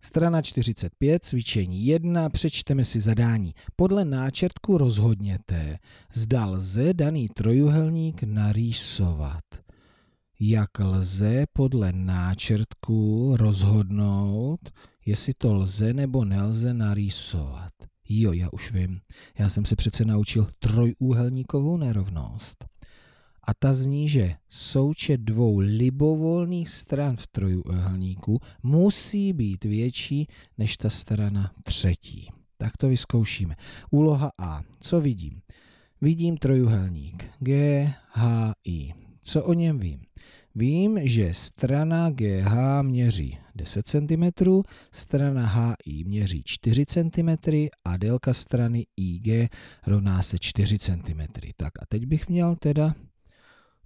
Strana 45, cvičení 1, přečteme si zadání. Podle náčrtku rozhodněte, zda lze daný trojuhelník narýsovat. Jak lze podle náčrtku rozhodnout, jestli to lze nebo nelze narýsovat. Jo, já už vím. Já jsem se přece naučil trojúhelníkovou nerovnost a ta zní, že součet dvou libovolných stran v trojuhelníku musí být větší než ta strana třetí. Tak to vyzkoušíme. Úloha A. Co vidím? Vidím trojuhelník GHI. Co o něm vím? Vím, že strana GH měří 10 cm, strana HI měří 4 cm a délka strany IG rovná se 4 cm. Tak a teď bych měl teda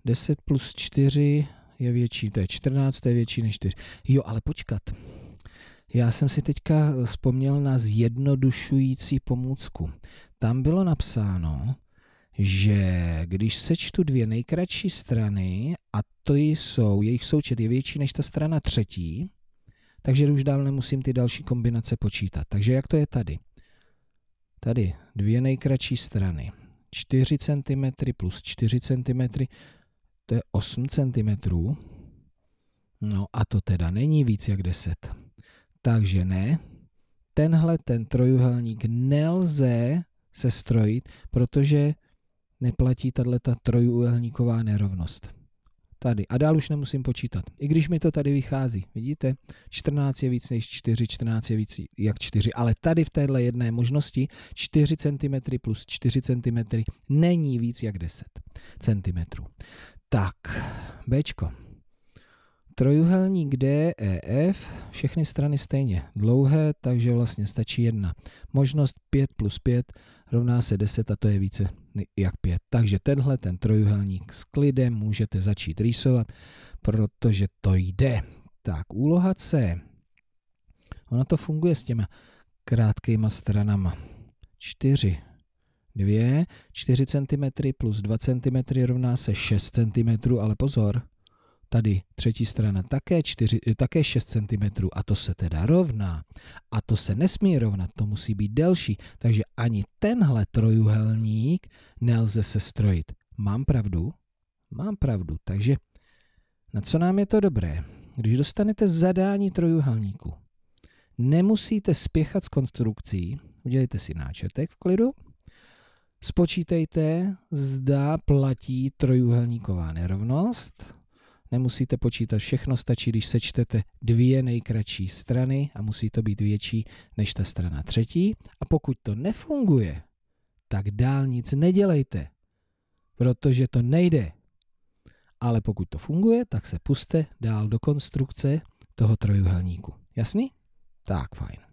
10 plus 4 je větší, to je 14, to je větší než 4. Jo, ale počkat. Já jsem si teďka eh, vzpomněl na zjednodušující pomůcku. Tam bylo napsáno, že když sečtu dvě nejkratší strany a to jsou, jejich součet je větší než ta strana třetí, takže už dál nemusím ty další kombinace počítat. Takže jak to je tady? Tady dvě nejkratší strany. 4 cm plus 4 cm to je 8 cm. No a to teda není víc jak 10. Takže ne, tenhle ten trojuhelník nelze se strojit, protože neplatí tato trojuhelníková nerovnost. Tady. A dál už nemusím počítat. I když mi to tady vychází. Vidíte? 14 je víc než 4, 14 je víc jak 4. Ale tady v téhle jedné možnosti 4 cm plus 4 cm není víc jak 10 cm. Tak, Bčko. Trojuhelník DEF, všechny strany stejně dlouhé, takže vlastně stačí jedna. Možnost 5 plus 5 rovná se 10 a to je více jak 5. Takže tenhle ten trojuhelník s klidem můžete začít rýsovat, protože to jde. Tak, úloha C. Ona to funguje s těma krátkýma stranama. 4, 2, 4 cm plus 2 cm rovná se 6 cm, ale pozor, tady třetí strana také, 4, eh, také 6 cm a to se teda rovná. A to se nesmí rovnat, to musí být delší, takže ani tenhle trojuhelník nelze se strojit. Mám pravdu? Mám pravdu, takže na co nám je to dobré? Když dostanete zadání trojuhelníku, nemusíte spěchat s konstrukcí, udělejte si náčrtek v klidu, Spočítejte, zda platí trojuhelníková nerovnost. Nemusíte počítat všechno, stačí, když sečtete dvě nejkratší strany a musí to být větší než ta strana třetí. A pokud to nefunguje, tak dál nic nedělejte, protože to nejde. Ale pokud to funguje, tak se puste dál do konstrukce toho trojuhelníku. Jasný? Tak, fajn.